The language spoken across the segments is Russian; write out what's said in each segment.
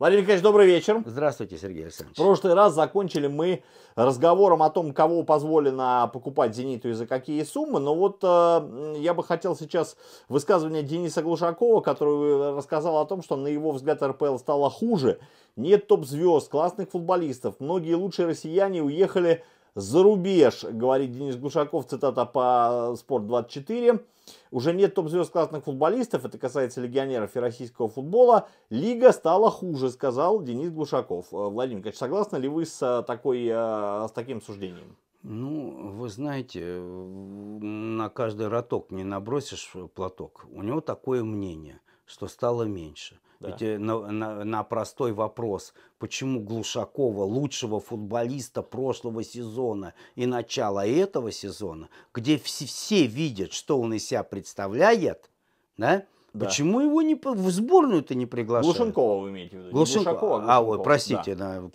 Владимир Николаевич, добрый вечер. Здравствуйте, Сергей Александрович. В прошлый раз закончили мы разговором о том, кого позволено покупать «Зениту» и за какие суммы. Но вот э, я бы хотел сейчас высказывание Дениса Глушакова, который э, рассказал о том, что на его взгляд РПЛ стало хуже. Нет топ-звезд, классных футболистов. Многие лучшие россияне уехали за рубеж, говорит Денис Глушаков, цитата по «Спорт-24». Уже нет топ-звезд классных футболистов, это касается легионеров и российского футбола. Лига стала хуже, сказал Денис Глушаков. Э, Владимир Николаевич, согласны ли вы с, э, такой, э, с таким суждением? Ну, вы знаете, на каждый роток не набросишь платок. У него такое мнение – что стало меньше. Да. Ведь э, на, на, на простой вопрос, почему Глушакова, лучшего футболиста прошлого сезона и начала этого сезона, где все, все видят, что он из себя представляет, да, да. Почему его не в сборную ты не приглашаешь? Глушенкова вы имеете в виду? Глушенко... Глушакова, а, а ой, простите, да. да.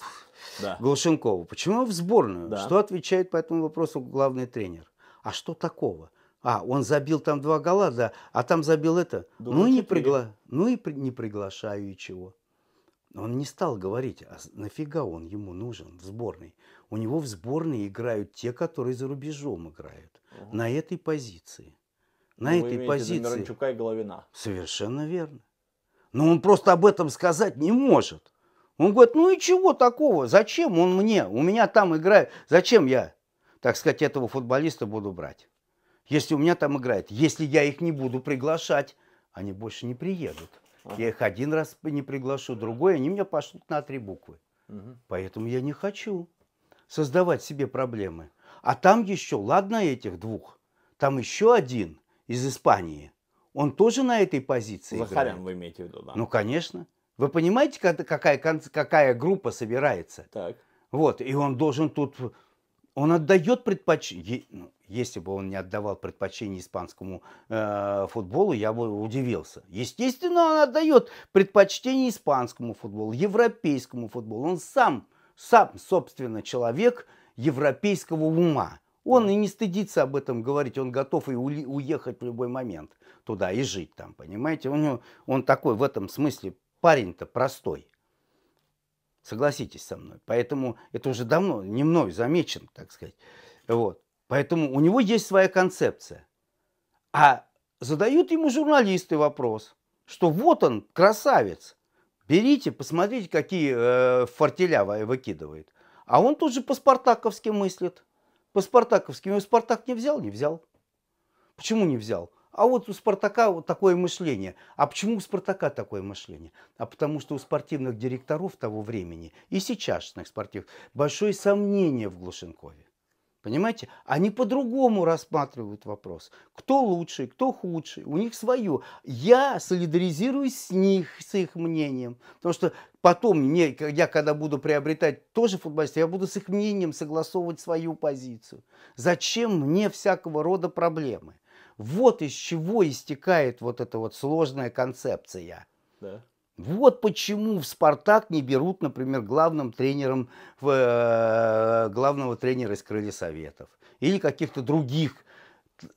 да. Глушенкова. Почему в сборную? Да. Что отвечает по этому вопросу главный тренер? А что такого? А, он забил там два гола, да, а там забил это. Думаю, ну, и не пригла... ну и при... не приглашаю и чего. Он не стал говорить, а нафига он ему нужен в сборной. У него в сборной играют те, которые за рубежом играют. Угу. На этой позиции. На ну, Вы этой позиции. Миранчука и Головина. Совершенно верно. Но он просто об этом сказать не может. Он говорит, ну и чего такого? Зачем он мне? У меня там играет. Зачем я, так сказать, этого футболиста буду брать? если у меня там играет. Если я их не буду приглашать, они больше не приедут. Я их один раз не приглашу, другой, они меня пошлют на три буквы. Поэтому я не хочу создавать себе проблемы. А там еще, ладно этих двух, там еще один из Испании. Он тоже на этой позиции Захарян играет. вы имеете в виду, да? Ну, конечно. Вы понимаете, какая, какая группа собирается? Так. Вот, и он должен тут... Он отдает предпочтение... Ну, если бы он не отдавал предпочтение испанскому э, футболу, я бы удивился. Естественно, он отдает предпочтение испанскому футболу, европейскому футболу. Он сам, сам, собственно, человек европейского ума. Он и не стыдится об этом говорить, он готов и уехать в любой момент туда и жить там, понимаете? Он, он такой в этом смысле парень-то простой. Согласитесь со мной. Поэтому это уже давно, не мной замечен, так сказать. Вот. Поэтому у него есть своя концепция. А задают ему журналисты вопрос, что вот он, красавец, берите, посмотрите, какие э, фортеля выкидывает. А он тут же по-спартаковски мыслит. По-спартаковски. Его Спартак не взял? Не взял. Почему не взял? А вот у Спартака вот такое мышление. А почему у Спартака такое мышление? А потому что у спортивных директоров того времени и сейчасшных спортивных большое сомнение в Глушенкове. Понимаете? Они по-другому рассматривают вопрос. Кто лучший, кто худший. У них свое. Я солидаризируюсь с них, с их мнением. Потому что потом мне, я когда буду приобретать тоже футболиста, я буду с их мнением согласовывать свою позицию. Зачем мне всякого рода проблемы? Вот из чего истекает вот эта вот сложная концепция. Да. Вот почему в «Спартак» не берут, например, главным тренером, в, э, главного тренера из «Крылья Советов» или каких-то других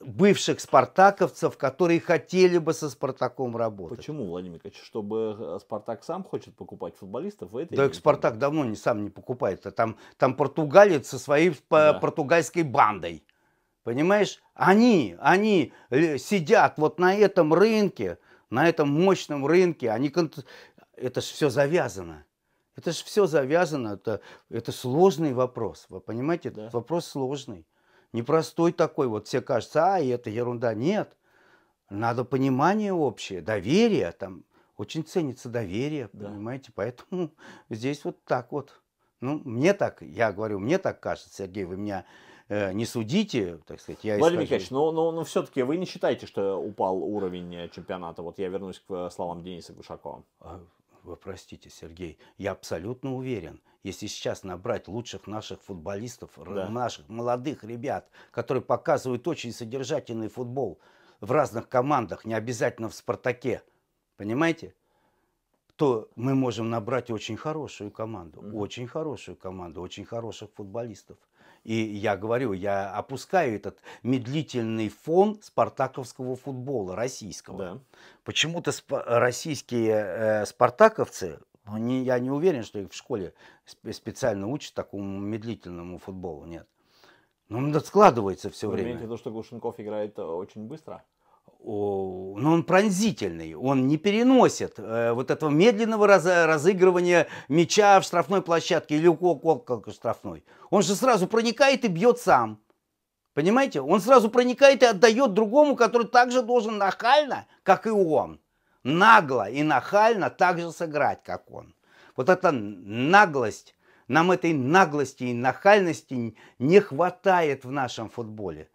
бывших спартаковцев, которые хотели бы со «Спартаком» работать. Почему, Владимир Николаевич? Чтобы э, «Спартак» сам хочет покупать футболистов? в этой? да, «Спартак» давно не, сам не покупает. А там, там португалец со своей э, да. португальской бандой. Понимаешь? Они, они сидят вот на этом рынке, на этом мощном рынке, они, это же все завязано. Это же все завязано, это, это сложный вопрос, вы понимаете, да. вопрос сложный. Непростой такой, вот все кажется, а, это ерунда. Нет, надо понимание общее, доверие, там очень ценится доверие, да. понимаете, поэтому здесь вот так вот. Ну, мне так, я говорю, мне так кажется, Сергей, вы меня Э, не судите, так сказать. Я Владимир Михайлович, но ну, ну, ну все-таки вы не считаете, что упал уровень э, чемпионата? Вот я вернусь к э, словам Дениса Гушакова. А, вы простите, Сергей, я абсолютно уверен, если сейчас набрать лучших наших футболистов, да. наших молодых ребят, которые показывают очень содержательный футбол в разных командах, не обязательно в «Спартаке», понимаете? то мы можем набрать очень хорошую команду, mm-hmm. очень хорошую команду, очень хороших футболистов. И я говорю, я опускаю этот медлительный фон спартаковского футбола российского. Да. Почему-то сп- российские э, спартаковцы, они, ну, я не уверен, что их в школе специально учат такому медлительному футболу, нет. Ну, складывается все Вы время. Вы имеете в виду, что Глушенков играет э, очень быстро? но ну, он пронзительный, он не переносит э, вот этого медленного раз, разыгрывания мяча в штрафной площадке или около штрафной. Он же сразу проникает и бьет сам. Понимаете? Он сразу проникает и отдает другому, который также должен нахально, как и он. Нагло и нахально также сыграть, как он. Вот эта наглость, нам этой наглости и нахальности не хватает в нашем футболе.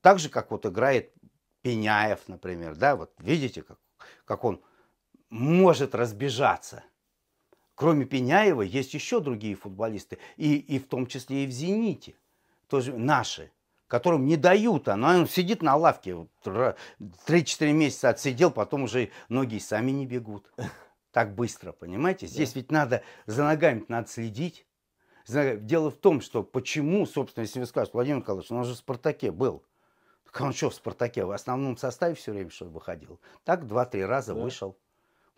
Так же, как вот играет Пеняев, например, да, вот видите, как, как он может разбежаться. Кроме Пеняева есть еще другие футболисты, и, и в том числе и в «Зените», тоже наши, которым не дают, а, ну, а он сидит на лавке, вот, 3-4 месяца отсидел, потом уже ноги сами не бегут так быстро, понимаете? Здесь да. ведь надо, за ногами надо следить. Дело в том, что почему, собственно, если вы скажете, Владимир Николаевич, он же в «Спартаке» был – так в «Спартаке» в основном составе все время что выходил? Так два-три раза да. вышел.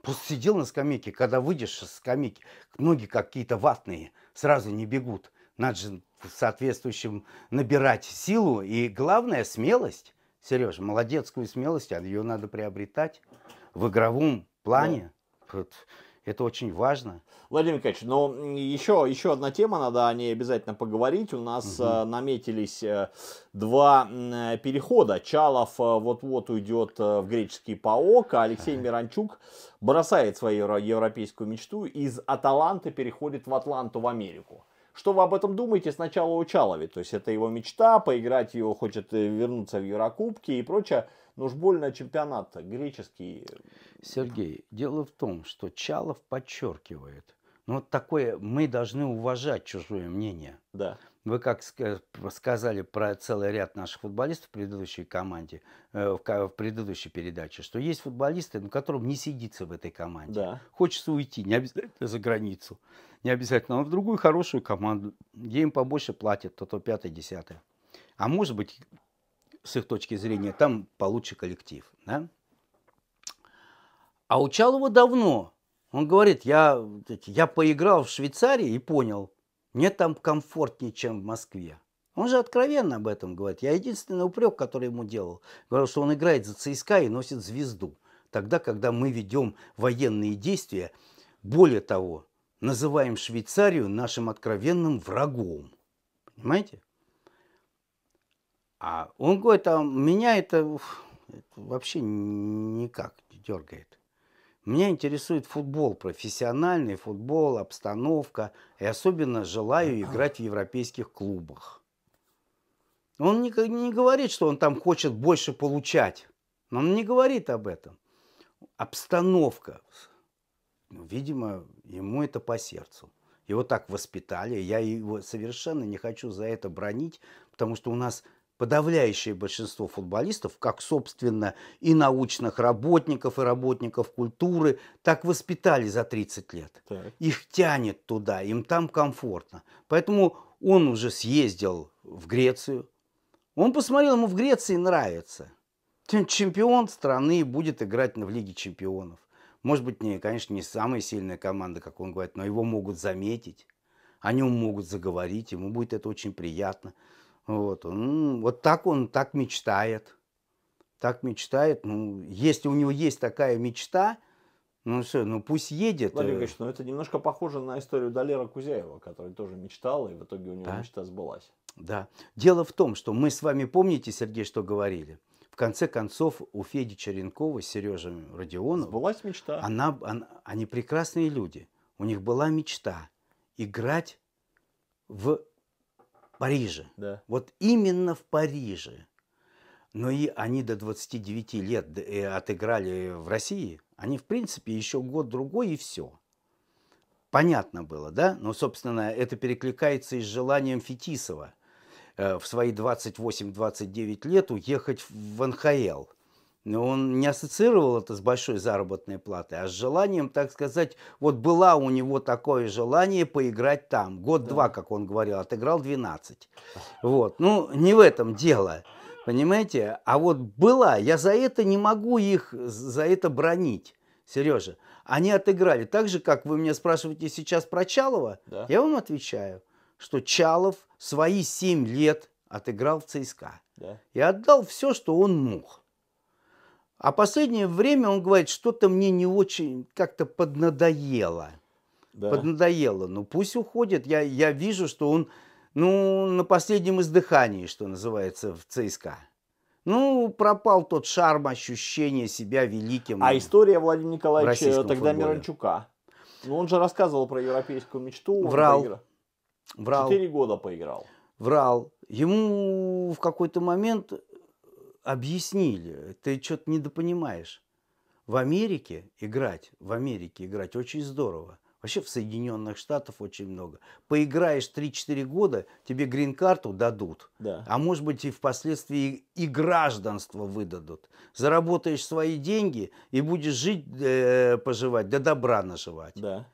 Просто сидел на скамейке, когда выйдешь с скамейки, ноги какие-то ватные, сразу не бегут. Надо же соответствующим набирать силу и, главное, смелость. Сережа, молодецкую смелость, а ее надо приобретать в игровом плане. Да. Это очень важно. Владимир Николаевич, но ну, еще, еще одна тема, надо о ней обязательно поговорить. У нас угу. наметились э, два э, перехода. Чалов вот-вот уйдет в греческий ПАОК, а Алексей ага. Миранчук бросает свою европейскую мечту, из Аталанты переходит в Атланту, в Америку. Что вы об этом думаете сначала о Чалове? То есть это его мечта, поиграть его хочет вернуться в Еврокубки и прочее. Но ну, уж больно чемпионат греческий. Сергей, дело в том, что Чалов подчеркивает, ну вот такое, мы должны уважать чужое мнение. Да. Вы как сказали про целый ряд наших футболистов в предыдущей команде, э, в предыдущей передаче, что есть футболисты, на котором не сидится в этой команде. Да. Хочется уйти, не обязательно за границу, не обязательно, но в другую хорошую команду, где им побольше платят, то то пятое, десятое. А может быть, с их точки зрения, там получше коллектив. Да? А у Чалова давно. Он говорит, я, я поиграл в Швейцарии и понял, мне там комфортнее, чем в Москве. Он же откровенно об этом говорит. Я единственный упрек, который ему делал, говорил, что он играет за ЦСКА и носит звезду. Тогда, когда мы ведем военные действия, более того, называем Швейцарию нашим откровенным врагом. Понимаете? А он говорит, а меня это, это вообще никак не дергает. Меня интересует футбол, профессиональный футбол, обстановка. И особенно желаю играть в европейских клубах. Он не, не говорит, что он там хочет больше получать. Но он не говорит об этом. Обстановка. Ну, видимо, ему это по сердцу. Его так воспитали. Я его совершенно не хочу за это бронить, потому что у нас подавляющее большинство футболистов, как, собственно, и научных работников, и работников культуры, так воспитали за 30 лет. Так. Их тянет туда, им там комфортно. Поэтому он уже съездил в Грецию. Он посмотрел, ему в Греции нравится. Чемпион страны будет играть в Лиге чемпионов. Может быть, не, конечно, не самая сильная команда, как он говорит, но его могут заметить. О нем могут заговорить, ему будет это очень приятно. Вот, он, вот так он так мечтает. Так мечтает. Ну, если у него есть такая мечта, ну все, ну пусть едет. Владимир э. Ильич, ну это немножко похоже на историю Далера Кузяева, который тоже мечтал, и в итоге у него да? мечта сбылась. Да. Дело в том, что мы с вами, помните, Сергей, что говорили? В конце концов, у Феди Черенкова с Сережей Родионовым... Сбылась мечта. Она, она, они прекрасные люди. У них была мечта играть в Париже. Да. Вот именно в Париже. Но и они до 29 лет э, отыграли в России. Они, в принципе, еще год-другой и все. Понятно было, да? Но, собственно, это перекликается и с желанием Фетисова э, в свои 28-29 лет уехать в НХЛ – но он не ассоциировал это с большой заработной платой, а с желанием, так сказать, вот было у него такое желание поиграть там. Год-два, да. как он говорил, отыграл 12. Вот. Ну, не в этом дело. Понимаете? А вот была, я за это не могу их, за это бронить, Сережа. Они отыграли. Так же, как вы меня спрашиваете сейчас про Чалова, да. я вам отвечаю, что Чалов свои 7 лет отыграл в ЦСКА. Да. И отдал все, что он мог. А последнее время он говорит, что-то мне не очень как-то поднадоело. Да. Поднадоело. Ну пусть уходит. Я, я вижу, что он ну, на последнем издыхании, что называется, в ЦСКА. Ну, пропал тот шарм, ощущение себя великим. А история Владимира Николаевича тогда футболе. Миранчука. Ну, он же рассказывал про европейскую мечту. Врал. Поигр... Врал. Четыре года поиграл. Врал. Ему в какой-то момент объяснили, ты что-то недопонимаешь. В Америке играть, в Америке играть очень здорово. Вообще в Соединенных Штатах очень много. Поиграешь 3-4 года, тебе грин-карту дадут. Да. А может быть и впоследствии и гражданство выдадут. Заработаешь свои деньги и будешь жить, э, поживать, да добра наживать. Да.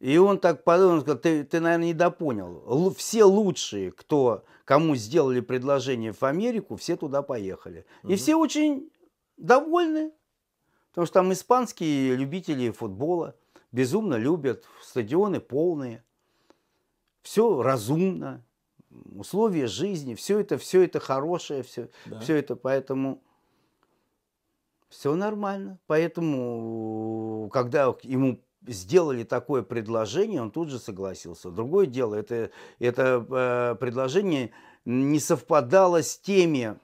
И он так подумал, он сказал, ты, ты, наверное, не недопонял. Все лучшие, кто, кому сделали предложение в Америку, все туда поехали. Угу. И все очень довольны, потому что там испанские любители футбола безумно любят, стадионы полные, все разумно, условия жизни, все это, все это хорошее, все, да. все это, поэтому все нормально. Поэтому, когда ему сделали такое предложение, он тут же согласился. Другое дело, это, это э, предложение не совпадало с теми,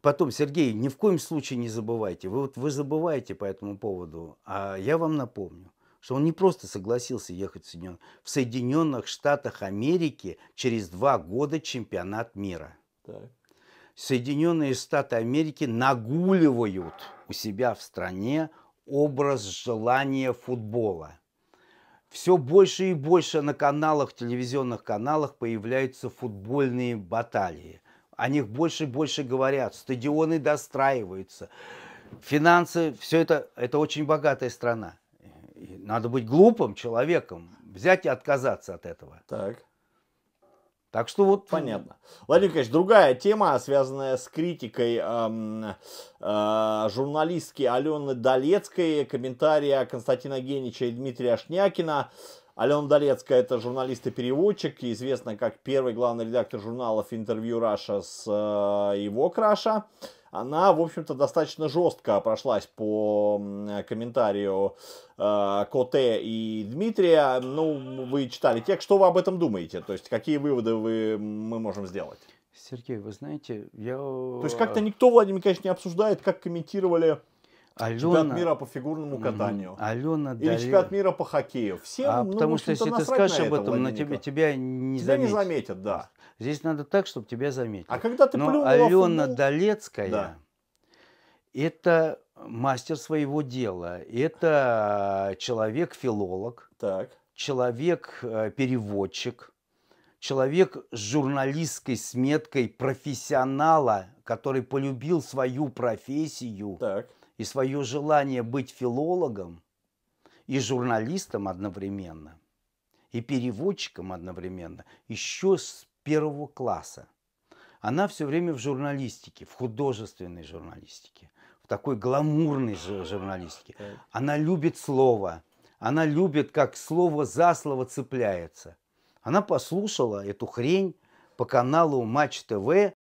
Потом, Сергей, ни в коем случае не забывайте. Вы, вот, вы забываете по этому поводу. А я вам напомню, что он не просто согласился ехать в Соединенных, в Соединенных Штатах Америки через два года чемпионат мира. Так. Соединенные Штаты Америки нагуливают у себя в стране образ желания футбола. Все больше и больше на каналах, телевизионных каналах появляются футбольные баталии. О них больше и больше говорят, стадионы достраиваются, финансы, все это, это очень богатая страна. Надо быть глупым человеком, взять и отказаться от этого. Так. Так что вот... Понятно. Владимир Николаевич, другая тема, связанная с критикой эм, э, журналистки Алены Долецкой, комментария Константина Генича и Дмитрия Шнякина. Алена Долецкая – это журналист и переводчик, известна как первый главный редактор журналов «Интервью Раша» с э, его Краша. Раша она, в общем-то, достаточно жестко прошлась по комментарию э, Коте и Дмитрия. Ну, вы читали текст, что вы об этом думаете? То есть, какие выводы вы, мы можем сделать? Сергей, вы знаете, я... То есть, как-то никто, Владимир Николаевич, не обсуждает, как комментировали Алена, чемпионат мира по фигурному катанию. Алена Или Далер... чемпионат мира по хоккею. Все, а, ну, потому что если ты скажешь об этом, на тебе, тебя не тебя заметят. не заметят, да. Здесь надо так, чтобы тебя заметили. А когда ты Но Алена Долецкая, да. это мастер своего дела, это а, человек-филолог, человек-переводчик, а, человек с журналистской сметкой профессионала, который полюбил свою профессию так. и свое желание быть филологом и журналистом одновременно, и переводчиком одновременно, еще с первого класса. Она все время в журналистике, в художественной журналистике, в такой гламурной журналистике. Она любит слово, она любит, как слово за слово цепляется. Она послушала эту хрень по каналу Матч ТВ,